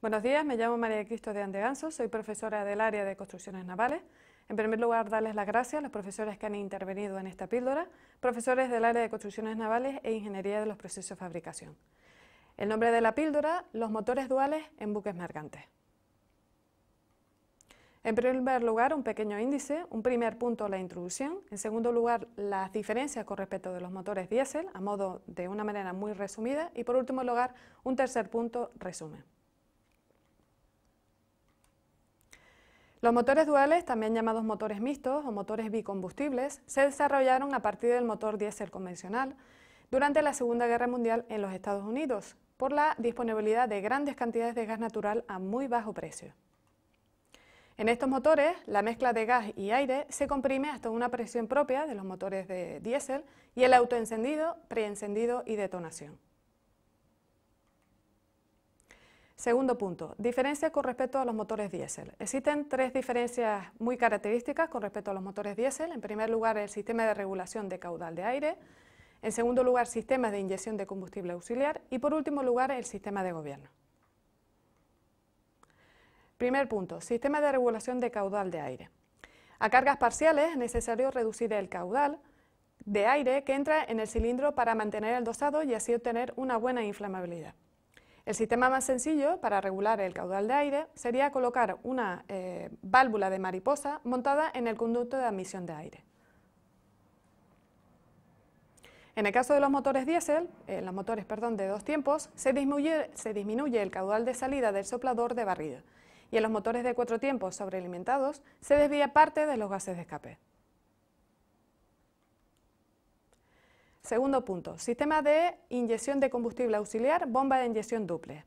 Buenos días, me llamo María Cristo de Andeganso, soy profesora del área de construcciones navales. En primer lugar, darles las gracias a los profesores que han intervenido en esta píldora, profesores del área de construcciones navales e ingeniería de los procesos de fabricación. El nombre de la píldora, los motores duales en buques mercantes. En primer lugar, un pequeño índice, un primer punto la introducción, en segundo lugar las diferencias con respecto de los motores diésel, a modo de una manera muy resumida, y por último lugar un tercer punto resumen. Los motores duales, también llamados motores mixtos o motores bicombustibles, se desarrollaron a partir del motor diésel convencional durante la Segunda Guerra Mundial en los Estados Unidos, por la disponibilidad de grandes cantidades de gas natural a muy bajo precio. En estos motores, la mezcla de gas y aire se comprime hasta una presión propia de los motores de diésel y el autoencendido, preencendido y detonación. Segundo punto, diferencia con respecto a los motores diésel. Existen tres diferencias muy características con respecto a los motores diésel. En primer lugar, el sistema de regulación de caudal de aire. En segundo lugar, sistemas de inyección de combustible auxiliar. Y por último lugar, el sistema de gobierno. Primer punto, sistema de regulación de caudal de aire. A cargas parciales es necesario reducir el caudal de aire que entra en el cilindro para mantener el dosado y así obtener una buena inflamabilidad. El sistema más sencillo para regular el caudal de aire sería colocar una eh, válvula de mariposa montada en el conducto de admisión de aire. En el caso de los motores diésel, eh, los motores perdón, de dos tiempos, se disminuye, se disminuye el caudal de salida del soplador de barrido y en los motores de cuatro tiempos sobrealimentados se desvía parte de los gases de escape. Segundo punto, sistema de inyección de combustible auxiliar, bomba de inyección duple.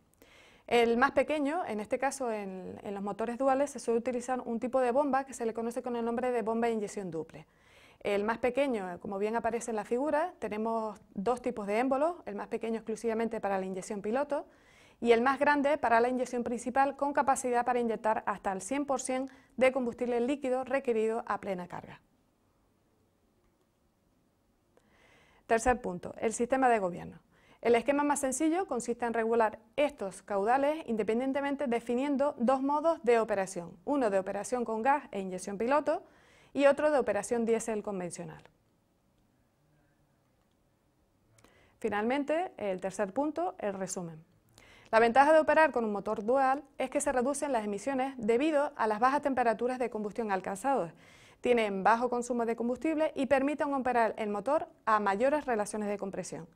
El más pequeño, en este caso en, los motores duales, se suele utilizar un tipo de bomba que se le conoce con el nombre de bomba de inyección duple. El más pequeño, como bien aparece en la figura, tenemos dos tipos de émbolos, el más pequeño exclusivamente para la inyección piloto y el más grande para la inyección principal con capacidad para inyectar hasta el 100% de combustible líquido requerido a plena carga. Tercer punto, el sistema de gobierno. El esquema más sencillo consiste en regular estos caudales independientemente definiendo dos modos de operación, uno de operación con gas e inyección piloto y otro de operación diésel convencional. Finalmente, el tercer punto, el resumen. La ventaja de operar con un motor dual es que se reducen las emisiones debido a las bajas temperaturas de combustión alcanzadas tienen bajo consumo de combustible y permiten operar el motor a mayores relaciones de compresión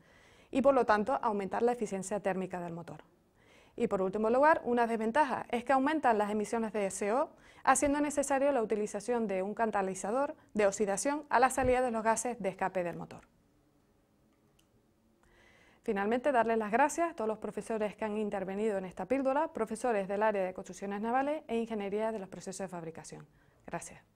y por lo tanto aumentar la eficiencia térmica del motor. Y por último lugar, una desventaja es que aumentan las emisiones de CO, haciendo necesario la utilización de un catalizador de oxidación a la salida de los gases de escape del motor. Finalmente, darles las gracias a todos los profesores que han intervenido en esta píldora, profesores del área de construcciones navales e ingeniería de los procesos de fabricación. Gracias.